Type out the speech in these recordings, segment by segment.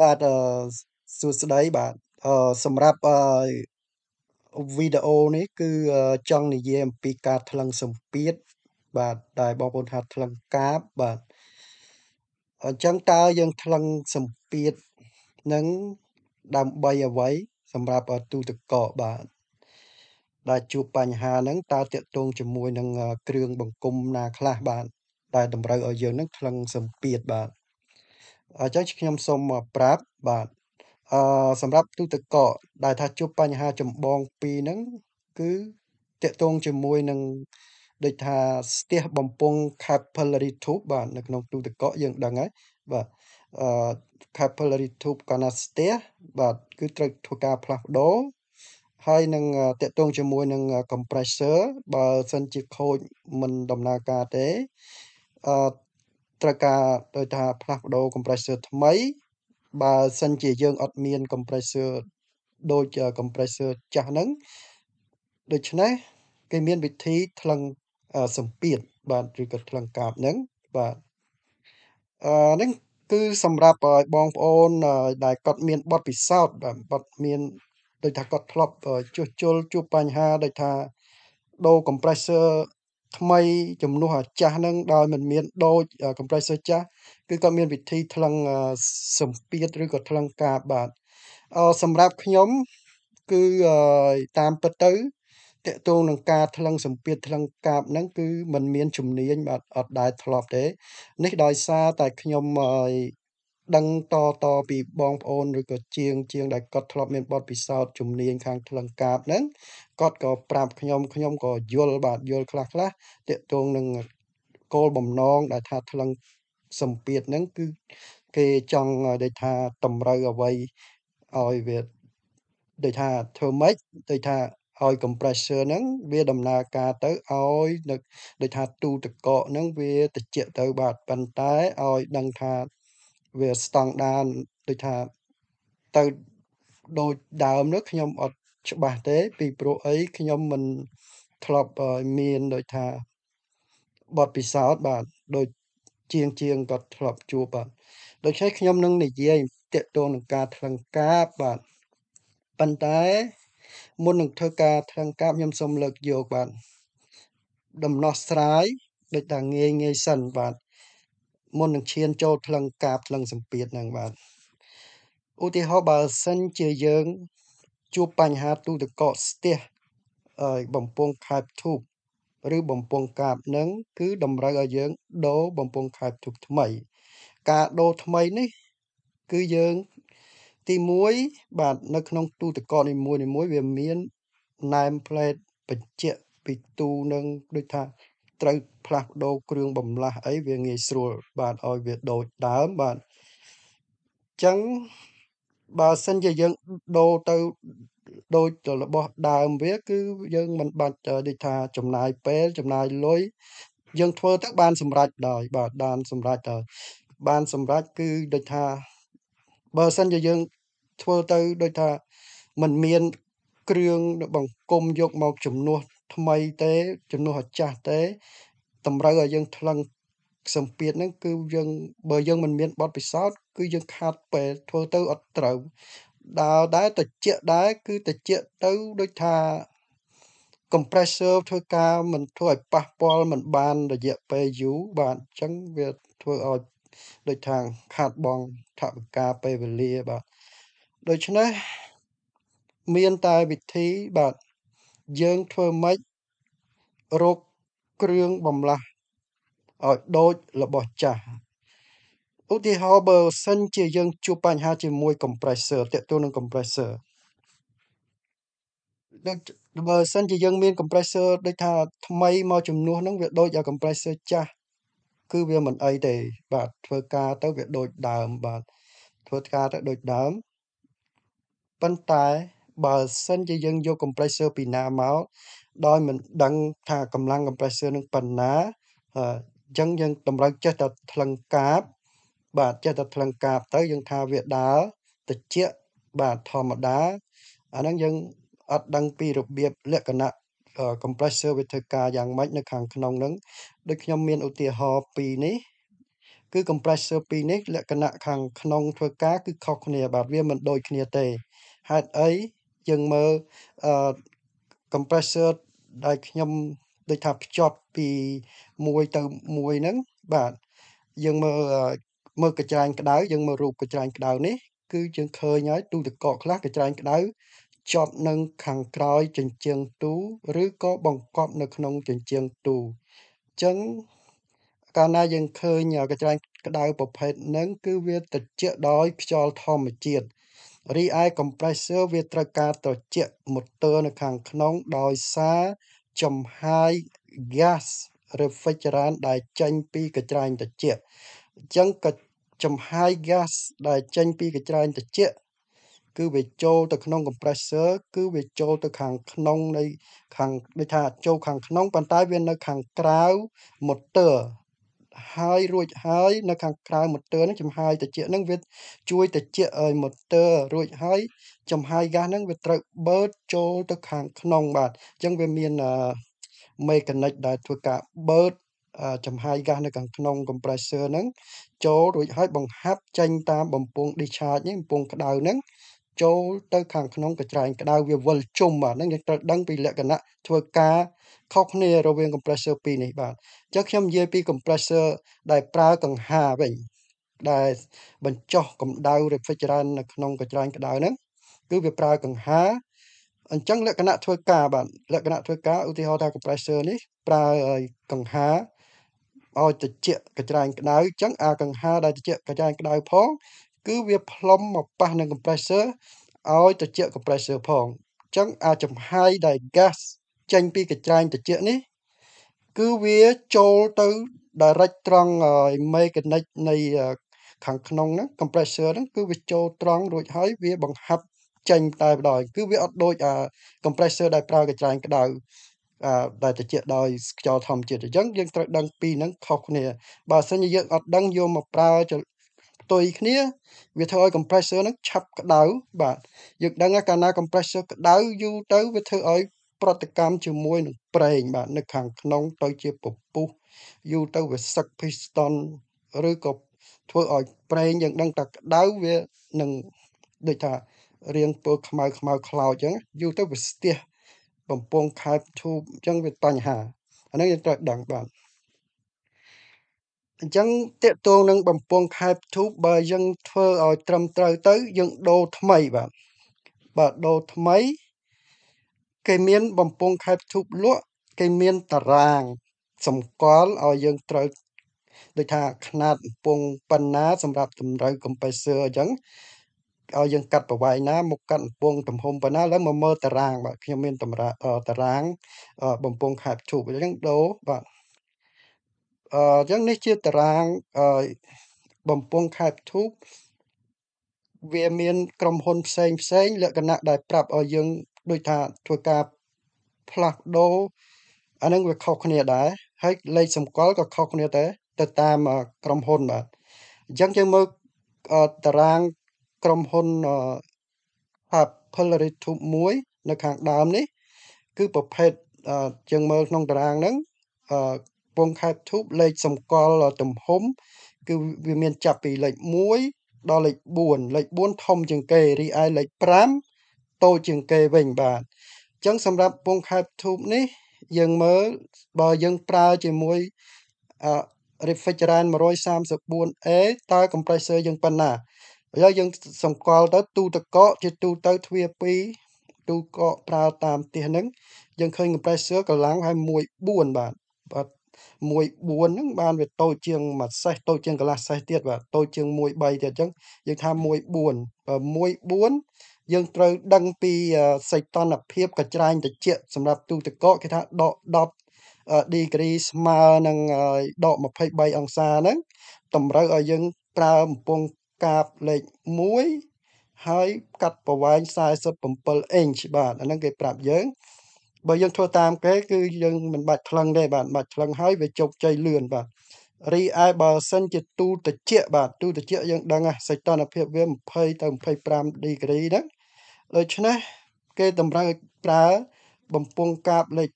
បាទអឺសួស្តីបាទអឺសម្រាប់អឺវីដេអូនេះគឺចង់និយាយអំពីការថ្លឹងសម្ពាធបាទដែលបងប្អូនថាថ្លឹងកាបបាទអញ្ចឹងតើយើងថ្លឹងសម្ពាធនឹងដើម្បីអ្វី សម្រាប់ទូតកោបាទដែលជួបបញ្ហាហ្នឹងតើតាក់ទងជាមួយនឹងគ្រឿងបង្គុំណា ខ្លះបាទដែលតម្រូវឲ្យយើងនឹងថ្លឹងសម្ពាធបាទអញ្ចឹងខ្ញុំសូមប្រាប់បាទអឺសម្រាប់ទូតកកដែលថាជួបបញ្ហាចម្បងពីរហ្នឹងគឺតកតងជាមួយនឹងដូចថាស្ទះបំពង់ capillary tube បាទនៅក្នុងទូទឹកកកយើងដឹងហើយបាទអឺ capillary tube កណាស្ទះបាទគឺត្រូវធ្វើការផ្លាស់ប្ដូរហើយនឹងតកតងជាមួយនឹង compressor បើសិនជាខូចមិនដំណើរការទេអឺត្រូវការដូចថាផ្លាស់ប្ដូរ compressor ថ្មីបើសិនជាយើងអត់មាន compressor ដូច compressor ចាស់ហ្នឹងដូច្នេះគេមានវិធីថ្លឹងសម្ពាធបាទឬក៏ថ្លឹងកាបហ្នឹងបាទអឺហ្នឹងគឺ សម្រាប់ឲ្យបងប្អូន ដែលគាត់មានបទពិសោធន៍បាទគាត់មានដូចថាគាត់ធ្លាប់ជួសជុលជួបបញ្ហាដូចថាដូរ compressor ថ្មីជំនួសអាចាស់ហ្នឹងដោយមិនមាន ដូច compressor ចាស់គឺគាត់មានវិធីថ្លឹងសម្ពាធឬក៏ថ្លឹងការបាទសម្រាប់ខ្ញុំ គឺតាមពិតទៅតកតងនឹងការថ្លឹងសម្ពាធថ្លឹងកាបហ្នឹងគឺมันមានជំនាញបាទអត់ដែលធ្លាប់ទេនេះដោយសារតែខ្ញុំដឹងតតពីបងប្អូនឬក៏ជាងជាងដែលគាត់ធ្លាប់មានបទពិសោធន៍ជំនាញខាងថ្លឹងកាបហ្នឹងគាត់ក៏ប្រាប់ខ្ញុំខ្ញុំក៏យល់បាទយល់ខ្លះខ្លះទាក់ទងនឹងគោលបំណងដែលថាថ្លឹងសម្ពាធហ្នឹងគឺគេចង់ដូចថាតម្រូវអ្វីឲ្យវាដូចថាធ្វើម៉េចដូចថាឲ្យ compressor ហ្នឹងវាដំណើរការទៅឲ្យដូចថាទូទឹកកកហ្នឹងវាត្រជាក់ទៅបាទប៉ុន្តែឲ្យដឹងថាវាស្តង់ដារដូចថា ទៅដូចដើមនោះខ្ញុំអត់ច្បាស់ទេ ពីព្រោះអីខ្ញុំមិនធ្លាប់មានដូចថាបទពិសោធន៍បាទដូចជាងជាងគាត់ធ្លាប់ជួបបាទដូច្នេះខ្ញុំនឹងនិយាយតកតងនឹងការថ្លឹងការបាទប៉ុន្តែមុននឹងធ្វើការថ្លឹងការខ្ញុំសូមលើកយកបាទដំណោះស្រាយដូចថាងាយងាយសិនបាទមុននឹងឈានចូលថ្លឹងកាបថ្លឹងសម្ពាធហ្នឹងបាទឧទាហរណ៍បើសិនជាយើងជួបបញ្ហាទូទឹកកកស្ទះបំពង់ខែបធូបឬបំពង់កាបនឹងគឺតម្រូវឲ្យយើងដូរបំពង់ខែបធូបថ្មី ការដូរថ្មីនេះ គឺយើងទី1បាទនៅក្នុងទូទឹកកកនីមួយៗវាមានណែមផ្លេតបញ្ជាក់ពីទូនឹងដូចថាត្រូវផ្លាស់ប្ដូរគ្រឿងបន្លាស់អីវាងាយស្រួលបាទឲ្យវាដូចដើមបាទអញ្ចឹងបើសិនជាយើងដូរទៅដូចទៅរបស់ដើមវាគឺយើងមិនបាច់ដូចថាចំណាយពេលចំណាយលុយយើងធ្វើទៅបានសម្រេចដោយបាទបានសម្រេចទៅបានសម្រេចគឺដូចថាបើសិនជាយើងធ្វើទៅដូចថាมันមានគ្រឿងបង្គុំយកមកជំនួសថ្មីទេចំនួនអាចាស់ទេ តម្រូវឲ្យយើងថ្លឹងសម្ពាធហ្នឹងគឺយើងបើយើងមិនមានបទពិសោធន៍គឺយើងខាត់ពេលធ្វើទៅអត់ត្រូវដើរដែរតិចដែរគឺតិចទៅដូចថា compressor ធ្វើការមិនធ្វើឲ្យប៉ះពាល់មិនបានរយៈពេលយូរបាទអញ្ចឹងវាធ្វើឲ្យដូចថាខាត់បងថវិកាពេលវេលាបាទដូច្នេះមានតែវិធីបាទយើងធ្វើម៉េចរកគ្រឿងបំលាស់ឲ្យដូចរបស់ចាស់ឧទាហរណ៍បើសិនជាយើងជួបបញ្ហាជាមួយ compressor តាក់ទងនឹង compressor ដូចបើសិនជាយើងមាន compressor ដូចថាថ្មីមកជំនួសហ្នឹងវាដូចជា compressor ចាស់គឺវាមិនអីទេបាទធ្វើការទៅវាដូចដើមបាទធ្វើការទៅដូចដើមប៉ុន្តែបើសិនជាយើងយក compressor ពីណាមកដោយមិនដឹងថាកម្លាំង compressor នឹងប៉ុណ្ណាអញ្ចឹងយើងតម្រូវចេះតែថ្លឹងកាប បាទចេះតែថ្លឹងកាបទៅយើងថាវាដើរតិចបាទធម្មតាអាហ្នឹងយើងអត់ដឹងពីរបៀបលក្ខណៈ compressor វាធ្វើការយ៉ាងម៉េចនៅខាងក្នុងហ្នឹងដូចខ្ញុំមានឧទាហរណ៍ពីរនេះគឺ compressor ពីរនេះលក្ខណៈខាងក្នុងធ្វើការគឺខុសគ្នាបាទវាមិនដូចគ្នាទេហេតុអីយើងមើលអឺ compressor ដែលខ្ញុំដូចថាភ្ជាប់ពី1ទៅ1ហ្នឹងបាទយើងមើលមើលកញ្ច្រែងក្តៅយើងមើលរូបកញ្ច្រែងក្តៅនេះគឺយើងឃើញហើយទូទឹកកកខ្លះកញ្ច្រែងក្តៅជាប់នឹងខាងក្រោយជញ្ជាំងទូ ឬក៏បង្កប់នៅក្នុងជញ្ជាំងទូអញ្ចឹងកាលណាយើងឃើញកញ្ច្រែងក្តៅប្រភេទហ្នឹងគឺវាត្រជាក់ដោយខ្យល់ធម្មជាតិរីឯ Compressor វាត្រូវការត្រជាក់ motor នៅខាងក្នុងដោយសារចំហាយ gas refrigerant ដែលចេញពីកញ្ច្រែងត្រជាក់អញ្ចឹងក៏ចំហាយ gas ដែលចេញពីកញ្ច្រែងត្រជាក់គឺវាចូលទៅក្នុង compressor គឺវាចូលទៅខាងក្នុងនៃខាងដូចថាចូលខាងក្នុងប៉ុន្តែវានៅ ខាងក្រៅ motor ហើយរួចហើយ នៅខាងក្រៅម៉ូទ័រហ្នឹងចំហាយត្រជាក់ហ្នឹងវាជួយត្រជាក់ឲ្យម៉ូទ័ររួចហើយ ចំហាយហ្គាសហ្នឹងវាត្រូវបឺតចូលទៅខាងក្នុងបាទអញ្ចឹងវាមានមេកានិកដែលធ្វើការបឺតចំហាយហ្គាសនៅខាងក្នុង compressor ហ្នឹងចូលរួចហើយបង្ហាប់ចេញតាមបំពង់ discharge នេះបំពង់ក្តៅហ្នឹងចូលទៅ ខាងក្នុងកញ្ច្រែងក្តៅវាវិលជុំបាទហ្នឹងយើងត្រូវដឹងពីលក្ខណៈធ្វើការខុសគ្នារវាង compressor ពីរនេះបាទអញ្ចឹងខ្ញុំនិយាយពី compressor ដែលប្រើកង្ហាវិញដែលបញ្ចុះកម្ដៅ refrigerant នៅក្នុងកញ្ច្រែងក្ដៅហ្នឹងគឺវាប្រើកង្ហាអញ្ចឹងលក្ខណៈធ្វើការបាទលក្ខណៈធ្វើការឧទាហរណ៍ថា compressor នេះប្រើកង្ហាឲ្យត្រជាក់កញ្ច្រែងក្ដៅអញ្ចឹងអាកង្ហាដែលត្រជាក់កញ្ច្រែងក្ដៅផង គឺវាផ្លុំមកប៉ះនឹង compressor ឲ្យត្រជាក់ compressor ផងអញ្ចឹងអាចំហាយដែល gas ចេញពីកញ្ច្រែងត្រជាក់នេះគឺវាចូលទៅ direct ត្រង់ mechanic នៃខាងក្នុងហ្នឹង compressor ហ្នឹងគឺវាចូលត្រង់រួចហើយវាបង្ហាប់ចេញតែម្ដងគឺវាអត់ដូចអា compressor ដែលប្រើកញ្ច្រែងក្តៅអាដែលត្រជាក់ដោយខ្យល់ធម្មជាតិអញ្ចឹងយើងត្រូវដឹងពីហ្នឹងខុសគ្នាបើមិនជាយើងអត់ដឹងយកមកប្រើផ្ទុយគ្នាវាធ្វើឲ្យ compressor ហ្នឹងឆាប់ក្តៅបាទយើងដឹងថាកាលណា compressor ក្តៅយូរទៅវាធ្វើឲ្យប្រតិកម្មជាមួយនឹងប្រេងបាទនៅខាងក្នុងទៅជាពពុះយូរទៅវាសឹក piston ឬក៏ធ្វើឲ្យប្រេងយើងដឹងថាក្តៅវានឹងដូចថារាងពើខ្មៅខ្មៅខ្លោចអញ្ចឹងយូរទៅវាស្ទះបំពង់ខែបធូបអញ្ចឹងវាបញ្ហាអាហ្នឹងយើងត្រូវដឹងបាទអញ្ចឹងតកតងនឹងបំពង់ខែបធូបបើយើងធ្វើឲ្យ ត្រឹមត្រូវទៅយើងដូរថ្មីបាទបាទដូរថ្មីគេមានបំពង់ខេបធូបលក់ គេមានតារាងសម្គាល់ឲ្យយើងត្រូវដូចថាຂະຫນາດបំពង់ប៉ុណ្ណា សម្រាប់តម្រូវកំប្រេសសឺអញ្ចឹងឲ្យយើងកាត់ប្រវែងណា មកកាត់បំពង់ទំហំប៉ុណ្ណាឥឡូវមកមើលតារាងបាទខ្ញុំមានតម្រាតារាងបំពង់ខេបធូបអញ្ចឹងដូរបាទអញ្ចឹងនេះជាតារាងបំពង់ខេបធូបវាមានក្រុមហ៊ុនផ្សេងផ្សេង លក្ខណៈដែលប្រាប់ឲ្យយើងដូចថាធ្វើការផ្លាស់ប្ដូរអានឹងវាខុសគ្នាដែរហើយលេខសម្គាល់ក៏ខុសគ្នាដែរទៅតាមក្រុមហ៊ុនបាទអញ្ចឹងយើងមើលតារាងក្រុមហ៊ុនថា Polarity Tube 1នៅខាងដើមនេះគឺប្រភេទយើងមើលក្នុងតារាងហ្នឹងពងខែប Tube លេខសម្គាល់ទំហំ គឺវាមានចាប់ពីលេខ1ដល់លេខ4លេខ4ធំជាងគេរីឯលេខ5តូចជាងគេវិញបាទអញ្ចឹង សម្រាប់ពងខែបធូបនេះយើងមើលបើយើងប្រើជាមួយអឺ refrigerant 134A តើ compressor យើងប៉ុណ្ណាឥឡូវយើងសង្កល់ទៅទូទឹកកកជាទូទៅទ្វា2ទូកកប្រើតាមទៀសហ្នឹងយើងឃើញ compressor កម្លាំងហើយ14បាទបាទ14ហ្នឹងបានវាតូចជាងមួយសេះតូចជាងកន្លះសេះទៀតបាទតូចជាង13ទៀតអញ្ចឹងយើងថា14បើ14យើងត្រូវ ដឹងពីសីតុណ្ហភាពកញ្ច្រែងត្រជាក់សម្រាប់ទូទឹកកកគេថាដក10 degree ស្មើនឹងដក23អង្សាហ្នឹងតម្រូវឲ្យយើងប្រើបំពង់កាបលេខ1ហើយកាត់ប្រវែង47អ៊ីនបាទអាហ្នឹងគេប្រាប់យើងបើយើងធ្វើតាមគេគឺយើងមិនបាច់ថ្លឹងទេបាទមិនបាច់ថ្លឹងហើយវាជោគជ័យលឿនបាទរីឯបើសិនជាទូតិចបាទទូតិចយើងដឹងហើយសីតុណ្ហភាពវា20ទៅ25ដឺហ្គ្រីហ្នឹងដូច្នេះគេតម្រូវប្រើបំពង់កាបលេខ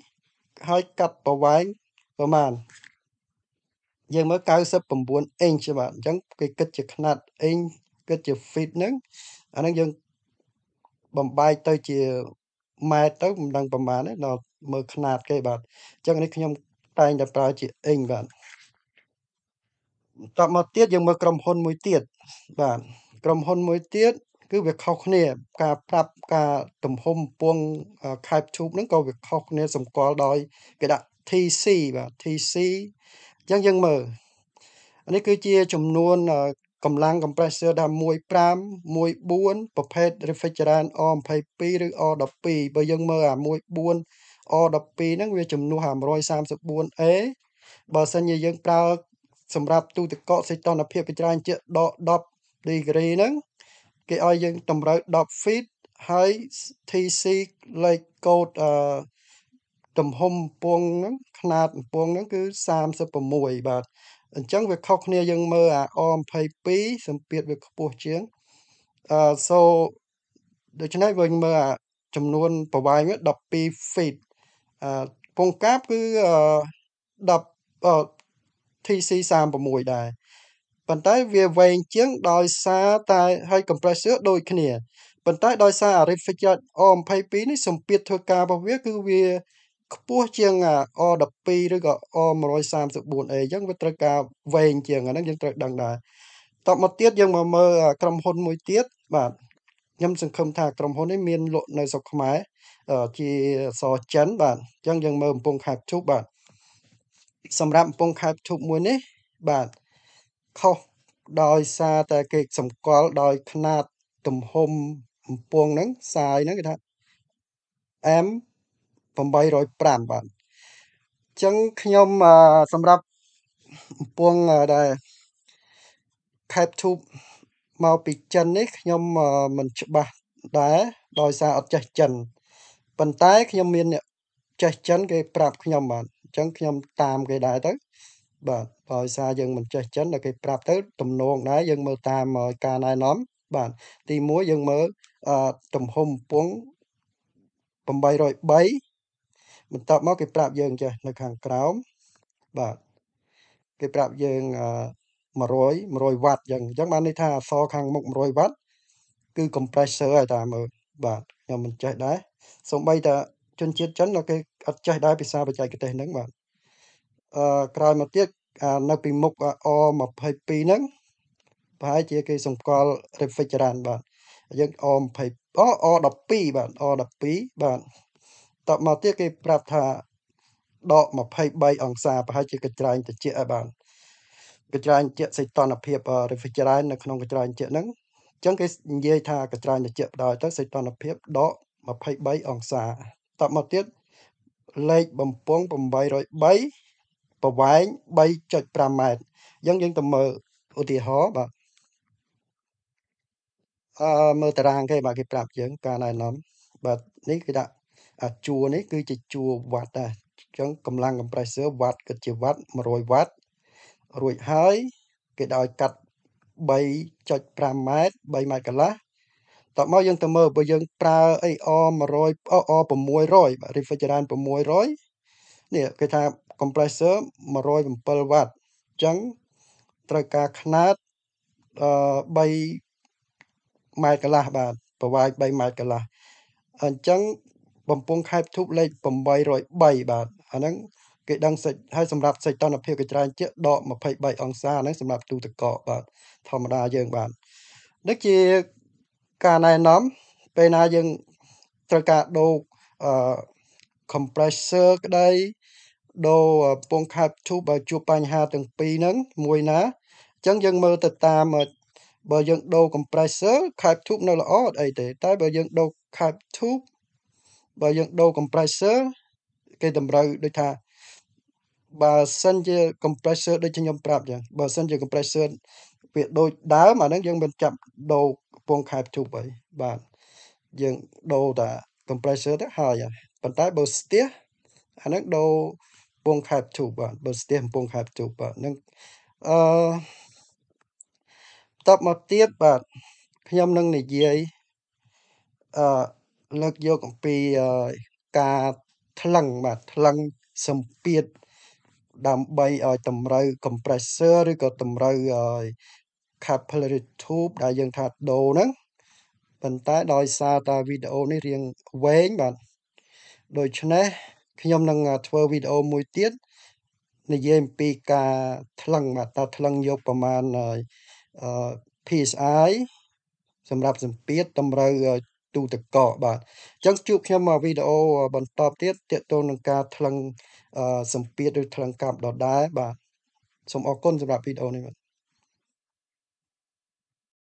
2ហើយកាត់ប្រវែងប្រមាណយើងមើល99អ៊ីនបាទអញ្ចឹងគេគិតជាຂະຫນាត់អ៊ីនគិតជា feet ហ្នឹងអាហ្នឹងយើងបំបែកទៅជាម៉ែត្រទៅមិនដឹងប្រមាណទេដល់មើលຂະຫນាត់គេបាទអញ្ចឹងនេះខ្ញុំតែងតែប្រើជាអ៊ីនបាទបន្ទាប់មកទៀតយើងមើលក្រុមហ៊ុនមួយទៀតបាទក្រុមហ៊ុនមួយទៀតគឺវាខុសគ្នា ការប្រាប់ការទំហំពងខែបឈូបហ្នឹងក៏វាខុសគ្នាសម្គាល់ដោយគេដាក់ TC បាទ TC អញ្ចឹងយើងមើលនេះគឺជា ចំនួនកម្លាំង compressor ថា15 14ប្រភេទ refrigerant R22 ឬ R12 បើយើងមើលអា14 R12 ហ្នឹងវា ចំនួន 134A បើសិនជាយើងប្រើសម្រាប់ទូទឹកកកសីតុណ្ហភាពច្រើនជាដក10 degree ហ្នឹងគេឲ្យយើងតម្រូវ10 feet ហើយ TC លេខកូដអឺទំហំពងហ្នឹងຂណាតពងហ្នឹងគឺ36បាទអញ្ចឹងវាខុសគ្នាយើងមើលអា R22 សម្ពាធវាខ្ពស់ជាងអឺ so ដូច្នេះវិញមើលអាចំនួនប្រវែង12 feet អឺពងកាបគឺ10 TC36 ដែរប៉ុន្តែវាវែងជាងដោយសារតែហើយ compressor ដូចគ្នាប៉ុន្តែដោយសារ refrigerator R22 នេះសម្ពាធធ្វើការរបស់វាគឺវាខ្ពស់ជាង R12 ឬក៏ R134A អញ្ចឹងវាត្រូវការវែងជាងអាហ្នឹងយើងត្រូវដឹងដែរតបមកទៀតយើងមកមើលក្រុមហ៊ុនមួយទៀតបាទខ្ញុំសង្ឃឹមថាក្រុមហ៊ុននេះមានលក់នៅស្រុកខ្មែរជាសចិនបាទអញ្ចឹងយើងមើលកំពង់ខាតជប់បាទសម្រាប់កំពង់ខេត្តឈូកមួយនេះបាទខុសដោយសារតែគេសម្គាល់ដោយຂະຫນາດទំហំកំពង់ហ្នឹងសាយហ្នឹងគេថា M 805បាទអញ្ចឹងខ្ញុំសម្រាប់កំពង់ដែលខេត្តឈូកមកពីចិននេះខ្ញុំមិនច្បាស់ដែរដោយសារអត់ចេះចិនប៉ុន្តែ ខ្ញុំមានអ្នកចេះចិន គេប្រាប់ខ្ញុំបាទអញ្ចឹងខ្ញុំតាមគេដែរទៅបាទបើឲ្យសារយើងមិនចេះចិនដល់គេប្រាប់ទៅទំនងដែរយើងមើលតាមការណែនាំបាទទី1យើងមើលអឺទំហំពង803បន្ទាប់មកគេប្រាប់យើងចេះនៅខាងក្រោមបាទគេប្រាប់យើងអឺ100 100វ៉ាត់អញ្ចឹងអញ្ចឹងបានន័យថាអសខាងមុខ100វ៉ាត់គឺ compressor ហើយតាមើលបាទខ្ញុំមិនចេះដែរសូម្បីតែជនជាតិចិនដល់គេអត់ចេះដែរភាសាបច្ចេកទេសហ្នឹងបាទអឺក្រោយមកទៀតនៅពីមុខ O22 ហ្នឹងប្រហែលជាគេសម្គាល់ refrigerant បាទយើង O20 O12 បាទ O12 បាទតបមកទៀតគេប្រាប់ថាដក23អង្សាប្រហែលជាកញ្ច្រែងត្រជាក់ហើយបាទកញ្ច្រែងត្រជាក់សីតុណ្ហភាព refrigerant នៅក្នុងកញ្ច្រែងត្រជាក់ហ្នឹងអញ្ចឹងគេនិយាយថាកញ្ច្រែងត្រជាក់បដោយទៅសីតុណ្ហភាពដក23អង្សាតមកទៀតលេខបំពង់803ប្រវែង3.5ម៉ែត្រអញ្ចឹងយើងទៅមើលឧទាហរណ៍បាទអឺមើលតារាងគេបាទគេប្រាប់យើងការណែនាំបាទនេះគេដាក់អាជួរនេះគឺជាជួរវ៉ាត់ដែរអញ្ចឹងកម្លាំង compressor វ៉ាត់គឺជាវ៉ាត់100វ៉ាត់រួចហើយគេដល់កាត់3.5ម៉ែត្រ3ម៉ែត្រកន្លះតមកយើងទៅមើលបើយើងប្រើអី R100 R600 refrigerant 600នេះគេថា compressor 107 W អញ្ចឹងត្រូវការຂະຫນາດអឺ3ម៉ែត្រកន្លះបាទប្រវែង3ម៉ែត្រកន្លះអញ្ចឹង បំពង់ខែបធូបលេខ803បាទអាហ្នឹងគេដឹងសេចហើយសម្រាប់សេចតនភាពកញ្ច្រែងជាដក23អង្សាហ្នឹងសម្រាប់ទូទឹកកកបាទធម្មតាយើងបាទនេះជាការណែនាំពេលណាយើងត្រូវការដូរអឺ compressor ក្តីដូរពងខាប់ tube បើជួបបញ្ហាទាំងពីរហ្នឹងមួយណាអញ្ចឹងយើងមើលទៅតាមបើយើងដូរ compressor ខាប់ tube នៅល្អអត់អីទេតែបើយើងដូរខាប់ tube បើយើងដូរ compressor គេតម្រូវដូចថាបើសិនជា compressor ដូចជាខ្ញុំប្រាប់ចឹងបើសិនជា compressor វាដូចដើមអាហ្នឹងយើងមិនចាប់ដូរពងខែបជុបអីបាទយើងដូរតា compressor ទៅហើយប៉ុន្តែបើស្ទះអាហ្នឹងដូរពងខែបជុបបាទបើស្ទះពងខែបជុបបាទហ្នឹងអឺតបមកទៀតបាទខ្ញុំនឹងនិយាយអឺលើកយកអំពីការថ្លឹងបាទថ្លឹងសម្ពាធដើម្បីឲ្យតម្រូវ compressor ឬក៏តម្រូវឲ្យ capillary tube ដែលយើងថាដូហ្នឹងប៉ុន្តែដោយសារតែវីដេអូនេះរៀងវែងបាទដូច្នេះខ្ញុំនឹងធ្វើវីដេអូមួយទៀតនិយាយអំពីការថ្លឹងបាទតើថ្លឹងយកប្រមាណអឺ PSI សម្រាប់សម្ពាធតម្រូវទូតកកបាទអញ្ចឹងជួបខ្ញុំវីដេអូបន្តទៀតទាក់ទងនឹងការថ្លឹងសម្ពាធឬថ្លឹងកាប់ដដែលបាទសូមអរគុណសម្រាប់វីដេអូនេះបាទ